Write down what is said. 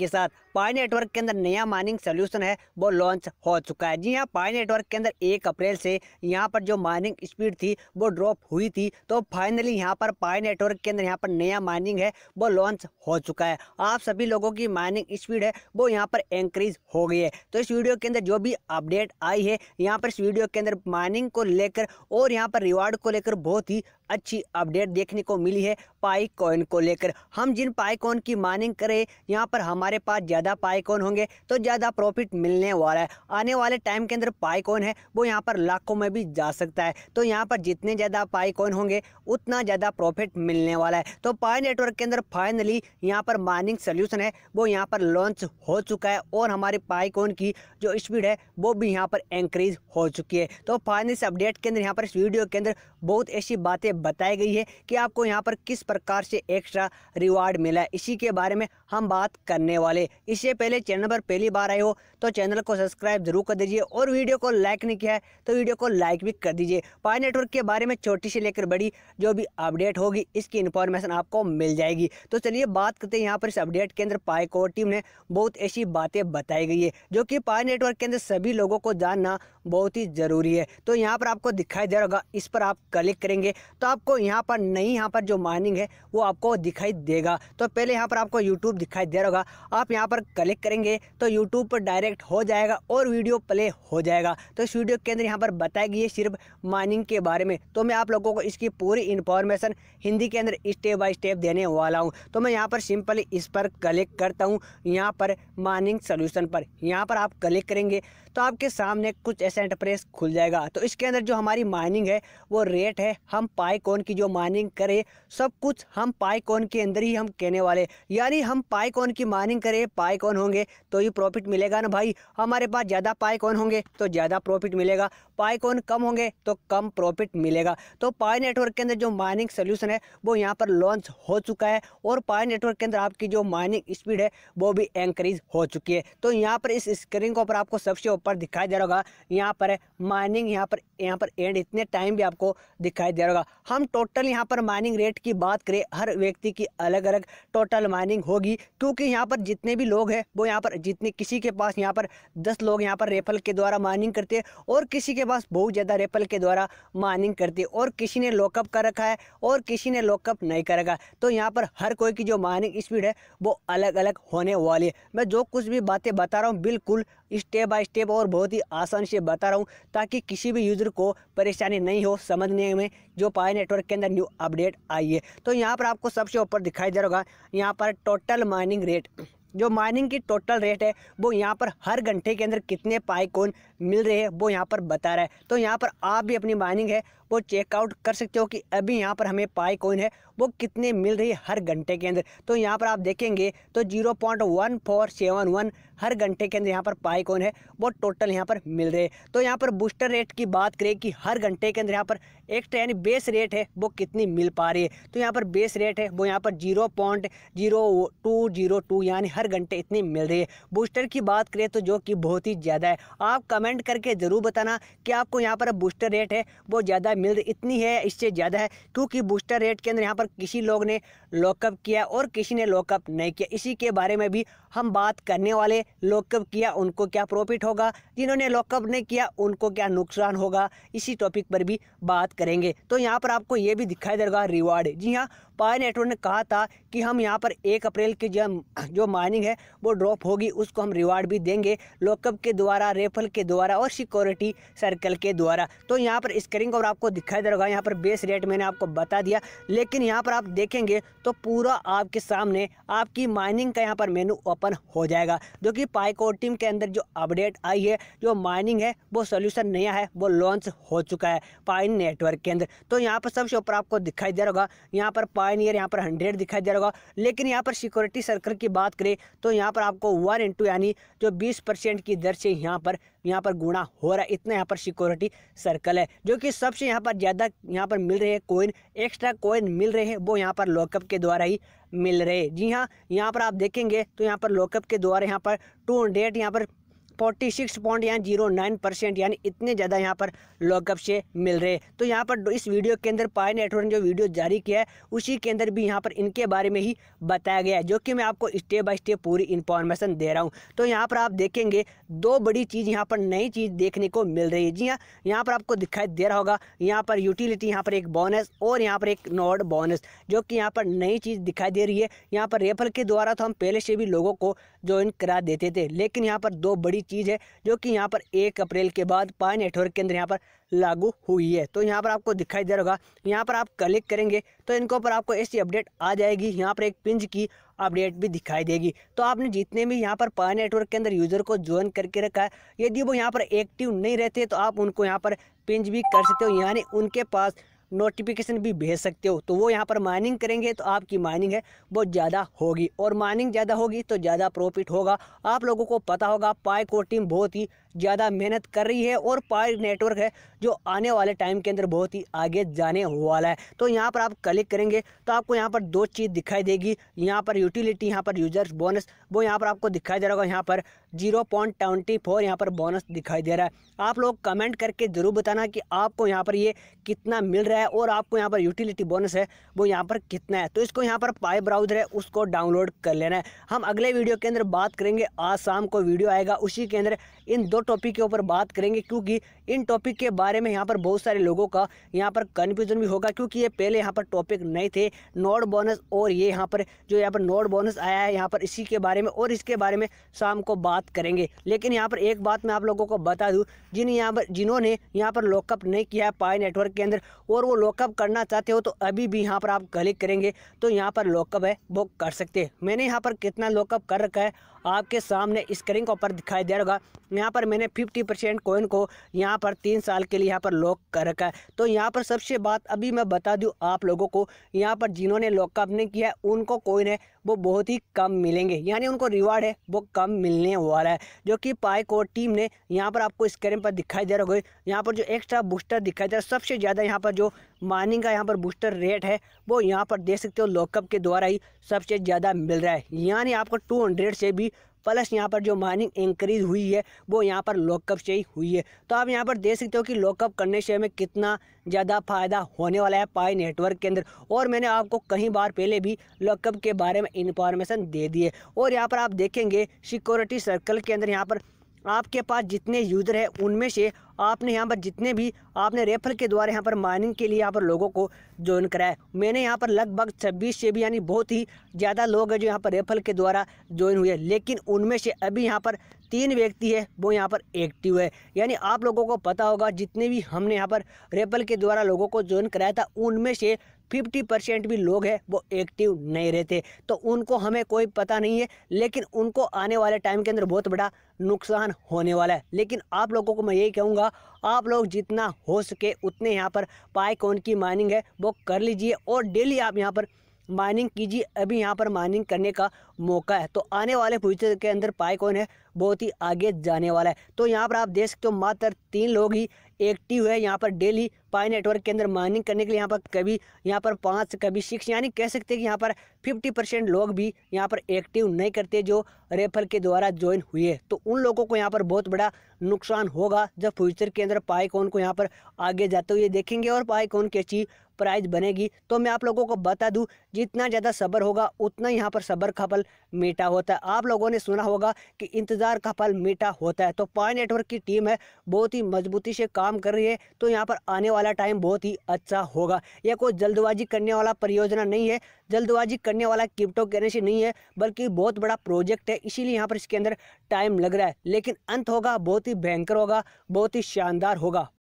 के साथ पाई नेटवर्क के अंदर नया माइनिंग सोल्यूशन है वो लॉन्च हो चुका है जी हाँ पाई नेटवर्क के अंदर एक अप्रैल से यहाँ पर जो माइनिंग स्पीड थी वो ड्रॉप हुई थी तो फाइनली यहाँ पर पाई नेटवर्क के अंदर यहाँ पर नया माइनिंग है वो लॉन्च हो चुका है आप सभी लोगों की माइनिंग स्पीड है वो यहाँ पर इंक्रीज हो गई है तो इस वीडियो के अंदर जो भी अपडेट आई है यहाँ पर इस वीडियो के अंदर माइनिंग को लेकर और यहाँ पर रिवार्ड को लेकर बहुत ही अच्छी अपडेट देखने को मिली है पाई कॉइन को लेकर हम जिन पाई कॉइन की माइनिंग करें यहाँ पर हमारे पास ज़्यादा पाई कॉइन होंगे तो ज़्यादा प्रॉफिट मिलने वाला है आने वाले टाइम के अंदर पाई कॉइन है वो यहाँ पर लाखों में भी जा सकता है तो यहाँ पर जितने ज़्यादा पाई कॉइन होंगे उतना ज़्यादा प्रॉफिट मिलने वाला है तो पाई नेटवर्क के अंदर फाइनली यहाँ पर माइनिंग सोल्यूशन है वो यहाँ पर लॉन्च हो चुका है और हमारे पाईकॉन की जो स्पीड है वो भी यहाँ पर इंक्रीज हो चुकी है तो फाइनेंस अपडेट के अंदर यहाँ पर इस वीडियो के अंदर बहुत ऐसी बातें बताई गई है कि आपको यहाँ पर किस प्रकार से एक्स्ट्रा रिवार्ड मिला है इसी के बारे में हम बात करने वाले इससे पहले चैनल पर पहली बार आए हो तो चैनल को सब्सक्राइब जरूर कर दीजिए और वीडियो को लाइक नहीं किया है तो वीडियो को लाइक भी कर दीजिए पाई नेटवर्क के बारे में छोटी से लेकर बड़ी जो भी अपडेट होगी इसकी इन्फॉर्मेशन आपको मिल जाएगी तो चलिए बात करते हैं यहाँ पर इस अपडेट के अंदर पाए कोर टीम ने बहुत ऐसी बातें बताई गई है जो कि पाए नेटवर्क के अंदर सभी लोगों को जानना बहुत ही ज़रूरी है तो यहाँ पर आपको दिखाई दे रहा होगा इस पर आप क्लिक करेंगे तो आपको यहाँ पर नई यहाँ पर जो माइनिंग है वो आपको दिखाई देगा तो पहले यहाँ पर आपको यूट्यूब दिखाई दे रहा होगा आप यहाँ पर क्लिक करेंगे तो यूट्यूब पर डायरेक्ट हो जाएगा और वीडियो प्ले हो जाएगा तो इस वीडियो के अंदर यहाँ पर बताएगी ये सिर्फ माइनिंग के बारे में तो मैं आप लोगों को इसकी पूरी इन्फॉर्मेशन हिंदी के अंदर स्टेप बाई स्टेप देने वाला हूँ तो मैं यहाँ पर सिंपली इस पर क्लिक करता हूँ यहाँ पर माइनिंग सोल्यूशन पर यहाँ पर आप क्लिक करेंगे तो आपके सामने कुछ ऐसा इंटरप्रेस खुल जाएगा तो इसके अंदर जो हमारी माइनिंग है वो रेट है हम पाइकॉन की जो माइनिंग करें सब कुछ हम पाइकॉन के अंदर ही हम कहने वाले यानी हम पाइकॉन की माइनिंग करें कौन होंगे तो ही प्रॉफिट मिलेगा ना भाई हमारे पास ज़्यादा कौन होंगे तो ज़्यादा प्रॉफिट मिलेगा पाई कौन कम होंगे तो कम प्रॉफिट मिलेगा तो पाई नेटवर्क के अंदर जो माइनिंग सोल्यूशन है वो यहाँ पर लॉन्च हो चुका है और पाई नेटवर्क के अंदर आपकी जो माइनिंग स्पीड है वो भी इंक्रीज हो चुकी है तो यहाँ पर इस स्क्रीन के ऊपर आपको सबसे ऊपर दिखाई दे रहा होगा यहाँ पर माइनिंग यहाँ पर यहाँ पर एंड इतने टाइम भी आपको दिखाई दे रहा होगा हम टोटल यहाँ पर माइनिंग रेट की बात करें हर व्यक्ति की अलग अलग टोटल माइनिंग होगी क्योंकि यहाँ पर जितने भी लोग हैं वो यहाँ पर जितने किसी के पास यहाँ पर दस लोग यहाँ पर रेफल के द्वारा माइनिंग करते हैं और किसी के पास बहुत ज़्यादा रेपल के द्वारा माइनिंग करती है और किसी ने लॉकअप कर रखा है और किसी ने लॉकअप नहीं कर रखा तो यहाँ पर हर कोई की जो माइनिंग स्पीड है वो अलग अलग होने वाली है मैं जो कुछ भी बातें बता रहा हूँ बिल्कुल स्टेप बाय स्टेप और बहुत ही आसानी से बता रहा हूँ ताकि किसी भी यूज़र को परेशानी नहीं हो समझने में जो पाए नेटवर्क के अंदर न्यू अपडेट आई है तो यहाँ पर आपको सबसे ऊपर दिखाई दे रहा होगा यहाँ पर टोटल माइनिंग रेट जो माइनिंग की टोटल रेट है वो यहाँ पर हर घंटे के अंदर कितने कौन मिल रहे हैं वो यहाँ पर बता रहा है तो यहाँ पर आप भी अपनी माइनिंग है वो चेकआउट कर सकते हो कि अभी यहाँ पर हमें पाई कॉइन है वो कितने मिल रही है हर घंटे के अंदर तो यहाँ पर आप देखेंगे तो zero point one four seven one हर घंटे के अंदर यहाँ पर पाई कॉइन है वो टोटल यहाँ पर मिल रहे हैं तो यहाँ पर बूस्टर रेट की बात करें कि हर घंटे के अंदर यहाँ पर एक्स्ट्रा तो यानी बेस रेट है वो कितनी मिल पा रही है तो यहाँ पर बेस रेट है वो यहाँ पर zero point zero two zero two यानी हर घंटे इतनी मिल रही है बूस्टर की बात करें तो जो कि बहुत ही ज़्यादा है आप कमेंट करके ज़रूर बताना कि आपको यहाँ पर बूस्टर रेट है वो ज़्यादा मिल इतनी है इससे ज़्यादा है क्योंकि बूस्टर रेट के अंदर यहाँ पर किसी लोग ने लॉकअप किया और किसी ने लॉकअप नहीं किया इसी के बारे में भी हम बात करने वाले लॉकअप किया उनको क्या प्रॉफिट होगा जिन्होंने लॉकअप नहीं किया उनको क्या नुकसान होगा इसी टॉपिक पर भी बात करेंगे तो यहाँ पर आपको ये भी दिखाई देगा रिवार्ड जी हाँ पाए नेटवर्क ने कहा था कि हम यहाँ पर एक अप्रैल की जो जो माइनिंग है वो ड्रॉप होगी उसको हम रिवार्ड भी देंगे लॉकअप के द्वारा रेफल के द्वारा और सिक्योरिटी सर्कल के द्वारा तो यहाँ पर स्क्रीन को आपको दिखाई दे रहा होगा यहाँ पर बेस रेट मैंने आपको बता दिया लेकिन यहाँ पर आप देखेंगे तो पूरा आपके सामने आपकी माइनिंग का यहाँ पर मेनू ओपन हो जाएगा जो कि पाइको टीम के अंदर जो अपडेट आई है जो माइनिंग है वो सोल्यूशन नया है वो लॉन्च हो चुका है पाइन नेटवर्क के अंदर तो यहाँ पर सबसे ऊपर आपको दिखाई दे रहा होगा यहाँ पर पाइन ईयर यहाँ पर हंड्रेड दिखाई दे रहा होगा लेकिन यहाँ पर सिक्योरिटी सर्कल की बात करें तो यहाँ पर आपको वन इंटू यानी जो बीस परसेंट की दर से यहाँ पर यहाँ पर गुणा हो रहा है इतना यहाँ पर सिक्योरिटी सर्कल है जो कि सबसे यहाँ यहाँ पर ज़्यादा यहाँ पर मिल रहे कोइन एक्स्ट्रा कोइन मिल रहे हैं वो यहाँ पर लॉकअप के द्वारा ही मिल रहे जी हाँ यहाँ पर आप देखेंगे तो यहाँ पर लॉकअप के द्वारा यहाँ पर टू हंड्रेड यहाँ पर फोर्टी सिक्स पॉइंट यानी जीरो नाइन परसेंट यानी इतने ज़्यादा यहाँ पर लॉकअप से मिल रहे तो यहाँ पर इस वीडियो के अंदर पाए नेटवर्क ने जो वीडियो जारी किया है उसी के अंदर भी यहाँ पर इनके बारे में ही बताया गया है जो कि मैं आपको स्टेप बाय स्टेप पूरी इन्फॉर्मेशन दे रहा हूँ तो यहाँ पर आप देखेंगे दो बड़ी चीज़ यहाँ पर नई चीज़ देखने को मिल रही है जी हाँ यहाँ पर आपको दिखाई दे रहा होगा यहाँ पर यूटिलिटी यहाँ पर एक बोनस और यहाँ पर एक नोड बोनस जो कि यहाँ पर नई चीज़ दिखाई दे रही है यहाँ पर रेफर के द्वारा तो हम पहले से भी लोगों को ज्वाइन करा देते थे लेकिन यहाँ पर दो बड़ी चीज़ है जो कि यहाँ पर एक अप्रैल के बाद पाए नेटवर्क के अंदर यहाँ पर लागू हुई है तो यहाँ पर आपको दिखाई दे रहा होगा यहाँ पर आप क्लिक करेंगे तो इनके ऊपर आपको ऐसी अपडेट आ जाएगी यहाँ पर एक पिंज की अपडेट भी दिखाई देगी तो आपने जितने भी यहाँ पर पाए नेटवर्क के अंदर यूज़र को ज्वाइन करके रखा है यदि वो यहाँ पर एक्टिव नहीं रहते तो आप उनको यहाँ पर पिंज भी कर सकते हो यानी उनके पास नोटिफिकेशन भी भेज सकते हो तो वो यहाँ पर माइनिंग करेंगे तो आपकी माइनिंग है बहुत ज़्यादा होगी और माइनिंग ज़्यादा होगी तो ज़्यादा प्रॉफिट होगा आप लोगों को पता होगा को टीम बहुत ही ज़्यादा मेहनत कर रही है और पायर नेटवर्क है जो आने वाले टाइम के अंदर बहुत ही आगे जाने वाला है तो यहाँ पर आप क्लिक करेंगे तो आपको यहाँ पर दो चीज़ दिखाई देगी यहाँ पर यूटिलिटी यहाँ पर यूजर्स बोनस वो यहाँ पर आपको दिखाई दे रहा होगा यहाँ पर जीरो पॉइंट ट्वेंटी फोर यहाँ पर बोनस दिखाई दे रहा है आप लोग कमेंट करके ज़रूर बताना कि आपको यहाँ पर ये कितना मिल रहा है और आपको यहाँ पर यूटिलिटी बोनस है वो यहाँ पर कितना है तो इसको यहाँ पर पाई ब्राउजर है उसको डाउनलोड कर लेना है हम अगले वीडियो के अंदर बात करेंगे आज शाम को वीडियो आएगा उसी के अंदर इन दो टॉपिक के ऊपर बात करेंगे क्योंकि इन टॉपिक के बारे में यहाँ पर बहुत सारे लोगों का यहाँ पर कन्फ्यूजन भी होगा क्योंकि ये पहले यहाँ पर टॉपिक नहीं थे नोट बोनस और ये यहाँ पर जो यहाँ पर नोट बोनस आया है यहाँ पर इसी के बारे में और इसके बारे में शाम को बात करेंगे लेकिन यहाँ पर एक बात मैं आप लोगों को बता दूँ जिन यहाँ पर जिन्होंने यहाँ पर लॉकअप नहीं किया है पाई नेटवर्क के अंदर और वो लॉकअप करना चाहते हो तो अभी भी यहाँ पर आप क्लिक करेंगे तो यहाँ पर लॉकअप है वो कर सकते हैं मैंने यहाँ पर कितना लॉकअप कर रखा है आपके सामने स्क्रीन के ऊपर दिखाई दे रहा होगा यहाँ पर मैंने फिफ्टी परसेंट कोइन को यहाँ पर तीन साल के लिए यहाँ पर लॉक कर रखा है तो यहाँ पर सबसे बात अभी मैं बता दूँ आप लोगों को यहाँ पर जिन्होंने लॉकअप नहीं किया है उनको कोइन है वो बहुत ही कम मिलेंगे यानी उनको रिवार्ड है वो कम मिलने वाला है जो कि पाई कोर टीम ने यहाँ पर आपको स्क्रीन पर दिखाई दे रहा होगा यहाँ पर जो एक्स्ट्रा बूस्टर दिखाई दे रहा है सबसे ज़्यादा यहाँ पर जो माइनिंग का यहाँ पर बूस्टर रेट है वो यहाँ पर देख सकते हो लॉकअप के द्वारा ही सबसे ज़्यादा मिल रहा है यानी आपको टू से भी प्लस यहाँ पर जो माइनिंग इंक्रीज हुई है वो यहाँ पर लॉकअप से ही हुई है तो आप यहाँ पर देख सकते हो कि लॉकअप करने से हमें कितना ज़्यादा फ़ायदा होने वाला है पाई नेटवर्क के अंदर और मैंने आपको कहीं बार पहले भी लॉकअप के बारे में इंफॉर्मेशन दे दी है और यहाँ पर आप देखेंगे सिक्योरिटी सर्कल के अंदर यहाँ पर आपके पास जितने यूज़र हैं उनमें से आपने यहाँ पर जितने भी आपने रेफर के द्वारा यहाँ पर माइनिंग के लिए यहाँ पर लोगों को ज्वाइन कराया मैंने यहाँ पर लगभग 26 से भी यानी बहुत ही ज़्यादा लोग हैं जो यहाँ पर रेफर के द्वारा ज्वाइन हुए लेकिन उनमें से अभी यहाँ पर तीन व्यक्ति है वो यहाँ पर एक्टिव है यानी आप लोगों को पता होगा जितने भी हमने यहाँ पर रेफर के द्वारा लोगों को ज्वाइन कराया था उनमें से फिफ्टी परसेंट भी लोग हैं वो एक्टिव नहीं रहते तो उनको हमें कोई पता नहीं है लेकिन उनको आने वाले टाइम के अंदर बहुत बड़ा नुकसान होने वाला है लेकिन आप लोगों को मैं यही कहूँगा आप लोग जितना हो सके उतने यहाँ पर पाइकॉन की माइनिंग है वो कर लीजिए और डेली आप यहाँ पर माइनिंग कीजिए अभी यहाँ पर माइनिंग करने का मौका है तो आने वाले फ्यूचर के अंदर पाईकॉन है बहुत ही आगे जाने वाला है तो यहाँ पर आप देख सकते हो मात्र तीन लोग ही एक्टिव है यहाँ पर डेली पाई नेटवर्क के अंदर माइनिंग करने के लिए यहाँ पर कभी यहाँ पर पाँच कभी सिक्स यानी कह सकते हैं कि यहाँ पर फिफ्टी परसेंट लोग भी यहाँ पर एक्टिव नहीं करते जो रेफर के द्वारा ज्वाइन हुए तो उन लोगों को यहाँ पर बहुत बड़ा नुकसान होगा जब फ्यूचर के अंदर पाई कौन को यहाँ पर आगे जाते हुए देखेंगे और पाई कौन की अच्छी प्राइज बनेगी तो मैं आप लोगों को बता दूँ जितना ज़्यादा सब्र होगा उतना यहाँ पर सब्र का पल मीठा होता है आप लोगों ने सुना होगा कि इंतज़ार का पल मीठा होता है तो पाए नेटवर्क की टीम है बहुत ही मजबूती से काम कर रही है तो यहाँ पर आने वाला टाइम बहुत ही अच्छा होगा यह कोई जल्दबाजी करने वाला परियोजना नहीं है जल्दबाजी करने वाला क्रिप्टो करेंसी नहीं है बल्कि बहुत बड़ा प्रोजेक्ट है इसीलिए यहाँ पर इसके अंदर टाइम लग रहा है लेकिन अंत होगा बहुत ही भयंकर होगा बहुत ही शानदार होगा